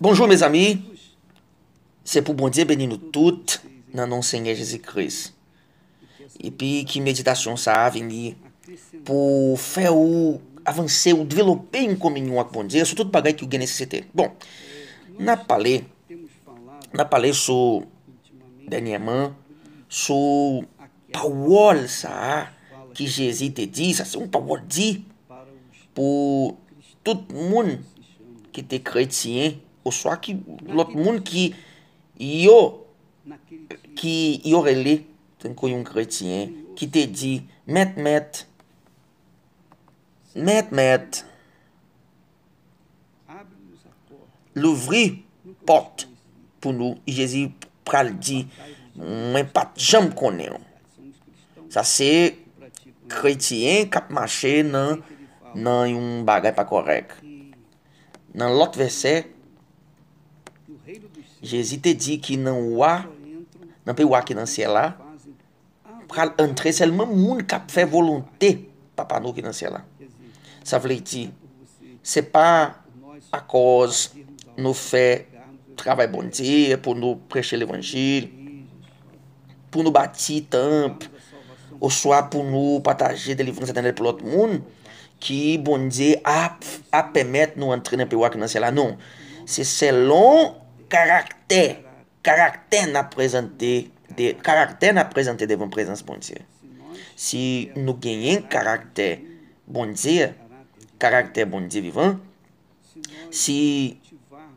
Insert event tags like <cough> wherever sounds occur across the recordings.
Bonjou mez ami, se pou bondje beninu tout nan nonsenye Jezi Kriz. Ipi ki meditasyon sa a veni pou fe ou avanse ou develope enkomenyon ak bondje, sou tout bagay ki genese se te. Bon, na pale, na pale sou denye man, sou pawol sa a ki Jezi te di, sa se un pawol di pou tout moun ki te kreti enk. Oswa ki lot moun ki yo, ki yore li, ten kou yon kretien, ki te di, met, met, met, met, louvri pot pou nou, i Jezi pral di, mwen pat jom konen. Sa se, kretien kap mache nan, nan yon bagay pa korek. Nan lot vesey, Jezite di ki nan wak, nan pe wak nan sela, pral antre selman moun kap fe volonte pa panou ki nan sela. Sa vle di, se pa a koz nou fe travay bondi, pou nou preche levangil, pou nou bati tamp, ou soa pou nou pataje de livran se tenel pou lot moun, ki bondi ap ap emet nou antre nan pe wak nan sela. Non, se selon caractère, caractère n'a présenté, de, caractère n'a présenté devant présence bon Dieu. Si nous gagnons caractère bon Dieu, caractère bon Dieu vivant, si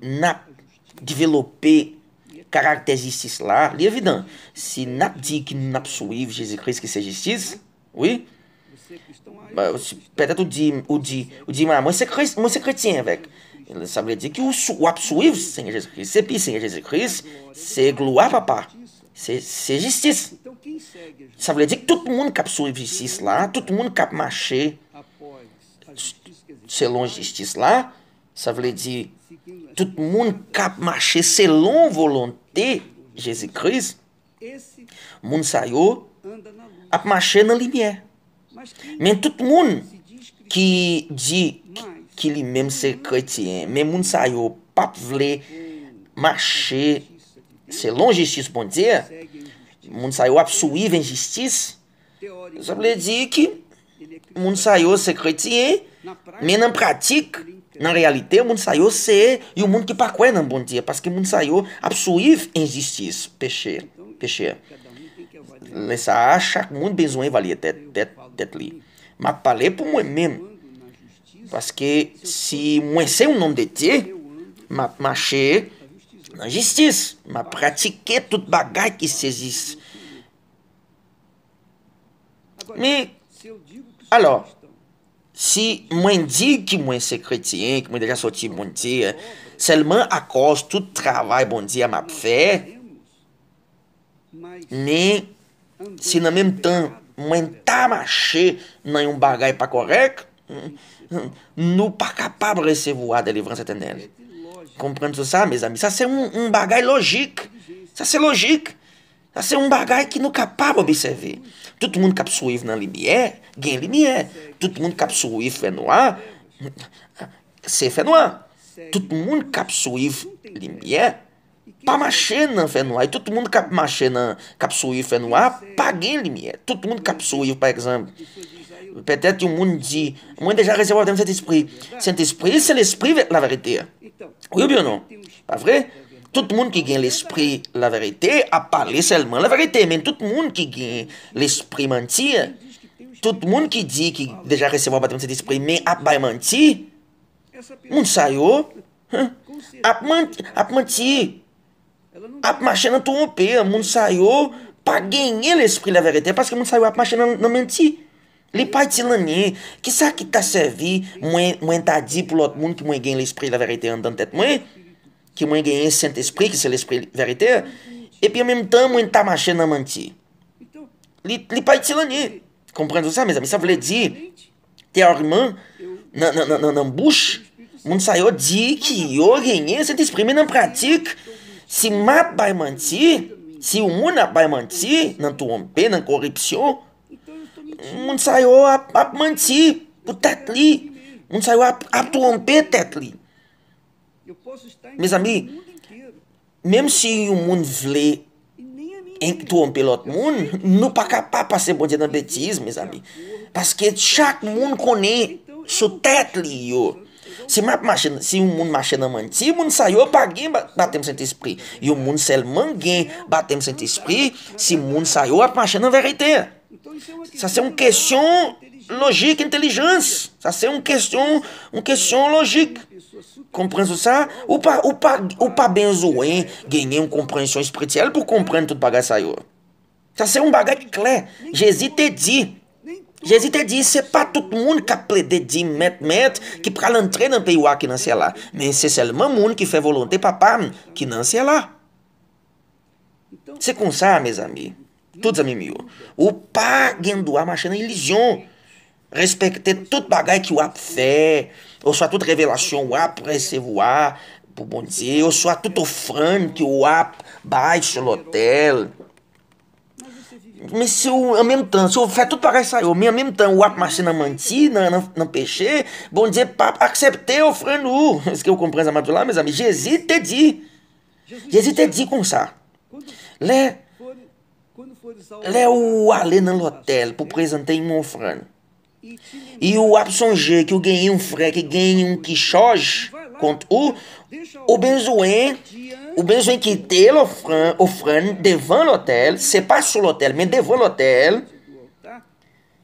n'a développé caractère justice là, l'évident, si n'a dit que nous n'a suivre Jésus-Christ qui c'est justice, oui, peut-être ou dit, ou dit, ou dit, moi c'est chrétien, avec. sa vle di ki ou ap souiv se pi senye Jezikris se glou ap apa se jistis sa vle di ki tout moun kap souiv jistis la tout moun kap mache selon jistis la sa vle di tout moun kap mache selon volante Jezikris moun sayo ap mache nan libyen men tout moun ki di ki li menm se kretien. Men moun sa yo pap vle marcher selon jistis bon dir, moun sa yo ap souive en jistis, sa que di mundo moun sa yo se kretien, men nan pratik, nan realite, moun sa yo se mundo moun ki pa kwen nan bon dir, o mundo sa yo ap souive en jistis, peche, peche. Lè sa, chak moun bezwen valye tet, tet, tet li. Ma pale pou mwen Paske si mwen se un nom de te, map mache nan jistis. Map pratike tout bagay ki se zis. Mi, alo, si mwen di ki mwen se kretien, ki mwen deja soti moun ti, eh, selman akos tout travay moun ti a map fe, ni, si nan menm tan mwen ta mache nan yon bagay pa korek, Nou pa kapab resevo a delivran se tenel Komprende sou sa, mez ami? Sa se un bagay logik Sa se logik Sa se un bagay ki nou kapab obisevi Tout moun kap suif nan libyè Gen libyè Tout moun kap suif venwa Se fenwa Tout moun kap suif libyè Pamachena fenoá. E é todo mundo cap machena capsuí é paguei ele lhe todo mundo capsuí, por exemplo. Peut-être un monde dit, moi déjà recevoir dans cet esprit. Cet esprit, c'est l'esprit la vérité. Então, oui ou bien non Pas vrai todo mundo que ganha gagne é l'esprit la vérité a parlé seulement la vérité, mas todo mundo que ganha gagne l'esprit mentir, tout le monde qui dit qu'il déjà recevoir dans cet esprit, mais a pas menti, monde ça yo, a menti, ap machè nan ton opè, moun sa yo pa genye le espril la verite, paske moun sa yo ap machè nan menti. Li pa iti lanè, kisa ki ta servi mwen ta di pou lot moun ki mwen genye le espril la verite an dan tet mwen, ki mwen genye sent espril, ki se le espril verite, epi an men tan mwen ta machè nan menti. Li pa iti lanè, komprendo sa mè, mè sa vle di te orman nan bouch, moun sa yo di ki yo genye sent espril, men nan pratik, Se mata vai mentir, se o mundo vai mentir, não tu rompe, não corrupção, o não saiu a, a mentir, por tetli, não saiu a, a tu rompe, tetli. Meus amigos, mesmo se o mundo vê em que tu rompe o mundo, não é capaz de fazer bom de anabetismo, meus Porque cada mundo conhece o tetli, eu. Se, ma machina, se o mundo marchando mãe, se o mundo saiu, paguei batemos sem esprit. E o mundo se ele batemos sem esprit, se o mundo saiu, a machina vai reter. Isso é uma questão lógica, inteligência. Isso é uma questão, uma questão lógica. Compreende isso? O pa, o pa, o pa bem zoé ganhei uma compreensão espiritual por compreender tudo o bagaço saiu. Isso é um bagaço de clé. Jesus te disse. Jezite di, se pa tout moun ka ple de di met met ki pra l'antre nan pe ywa ki nan se la. Men se selman moun ki fe volante papa ki nan se la. Se konsa, me zami, tout zami miyo, ou pa gen do a machene ilijon. Respekte tout bagay ki wap fe, ou so a tout revelasyon wap prese wap pou bondze, ou so a tout ofran ki wap baye sol hotel. Mas se eu, ao mesmo tempo, se eu fé tudo para cá e sair, ao mesmo tempo, o app marcher não manti, não, peixe, vão dizer, papo, acceptei o freno. <laughs> Isso que eu comprei essa lá, meus amigos. Jesus te dit. Jesus te dit com ça. Lé, lé o alê no hotel, para apresentar um freno. E o app songe que eu ganhei um freque, ganhei um quixote, contra o, o benzoen, Ou benjwen ki telo ou fran devan lotel, se pa sou lotel, men devan lotel,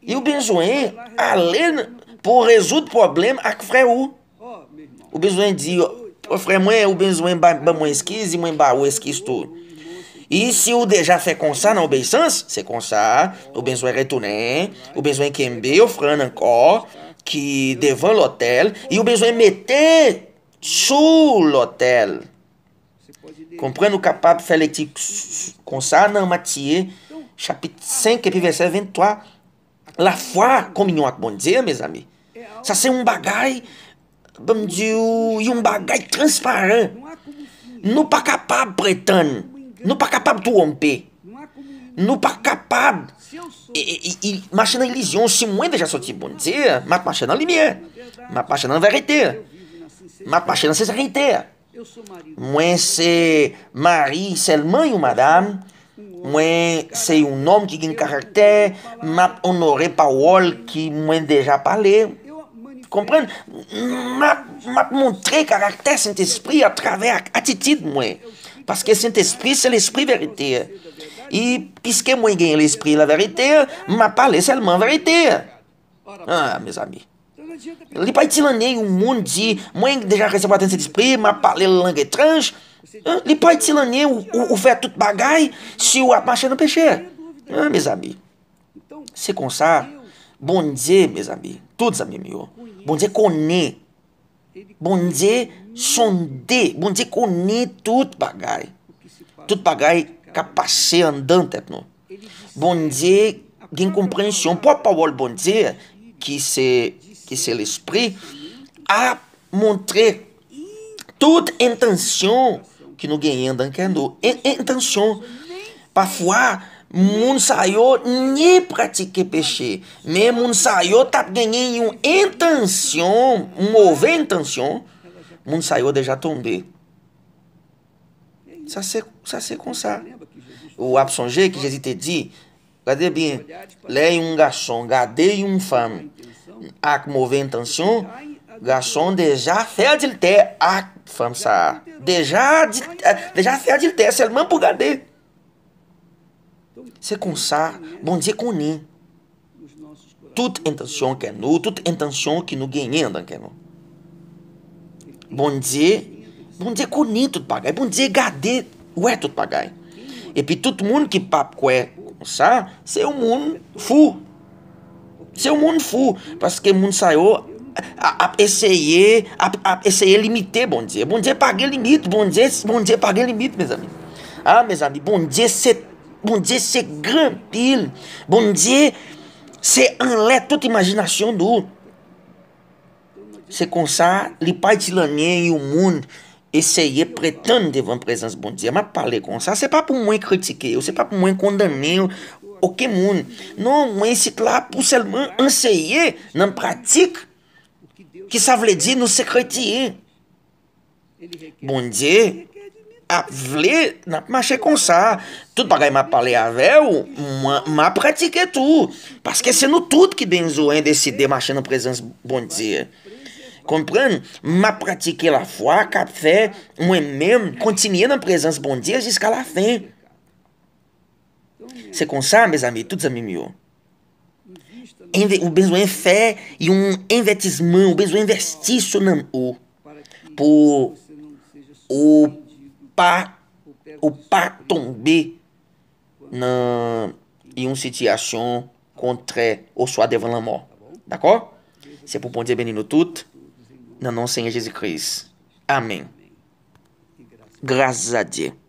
e ou benjwen alen pou rezout problem ak fre ou. Ou benjwen di, oh, ou fre mwen, ou benjwen ba mwen eskiz, mwen ba ou eskiz tou. E se ou deja fe konsa nan obeysans, se konsa, ou benjwen retounen, ou benjwen kembe ou fran ankor ki devan lotel, e ou benjwen mete sou lotel. Comprend nous capables de faire l'éthique comme ça dans Matthieu, chapitre 5, et puis verset 23. La foi, communion avec bon Dieu, mes amis. Ça, c'est un bagage, bon Dieu, un bagage transparent. Nous pas capaz de prétendre. Nous pas capables de tromper. Nous pas capables. Et, et, et marcher dans l'illusion, si moi déjà sorti bon Dieu, je marche dans la lumière, je marche dans la vérité, je marche dans la sincérité. Mwen se mari selman yon madam, mwen se yon nom ki gen karakter, map onore pawol ki mwen deja pale. Kompren? Map, map montre karakter Saint-Esprit a travè ak atitid mwen. Paske Saint-Esprit se l'esprit verite. E piske mwen gen l'esprit la verite, map pale selman verite. Ah, mes ami. Li pa iti lanen yon moun di, mwen deja resep atensi disprima, pale lang etranj. Li pa iti lanen yon ouve tout bagay si wap mache nou peche. An, me zami, se kon sa, bondje, me zami, tout zami myon, bondje kone, bondje sonde, bondje kone tout bagay. Tout bagay ka pase andan tet nou. Bondje gen komprensyon, pou apawol bondje ki se... que c'est l'esprit, a montré toute intention que nous gagnons dans Kendo. Intention. Parfois, moun sa yo ni pratique péché, mais moun sa yo tap gagné une intention, une mauvaise intention, moun sa yo déjà tombé. Ça se ça se comme ça. Ou ap que Jesus te dit, regardez bem, lè um garçom, gade une femme, a ac moventançon, garçon já de já ah, de de ça. Déjà, déjà fait-il seulement pour garder. C'est comme bom dia com connaît. tudo intenção que nous, toute intenção que nous gagnons dans que nous. bom dia bon dia connaît tout bagaille, bon Dieu garder ouais tout bagaille. Et puis todo mundo que qui pape quoi com sa, c'est o mundo fou. Se yo moun fou, paske moun sayo ap eseye, ap eseye limite, bondye. Bondye page limite, bondye, bondye page limite, mez amin. Ha, ah, mez amin, bondye se, bondye se gran pil. Bondye se anleto t'imajinasyon do. Se konsa li pa itilaneye yo moun eseye pretande van prezans bondye. Ma pale konsa, se pa pou moun kritike, se pa pou moun kondaneyo. ou ke moun. Non, mwen sit la pou selman anseyye nan pratik ki sa vle di nou sekretiye. Bon diye, ap vle, nap mache kon sa. Tout bagay ma pale avew, mwen, mwen pratike tou. Paske senou tout ki den zoen deside mache nan prezans bon diye. Kompran? Mwen pratike la fwa, kapfe, mwen men kontinye nan prezans bon diye jis ka la fen. C'est comme meus amigos, tudo tous amis meus. O besoin é fé e um investimento, o besoin é investir não o por o pa o pa tomber na em uma situação contra ou sua devant la mort. D'accord? C'est pour bon Dieu bénir nous toutes. Dans Jesus nom Seigneur Jésus-Christ. Amém. Graças a Deus.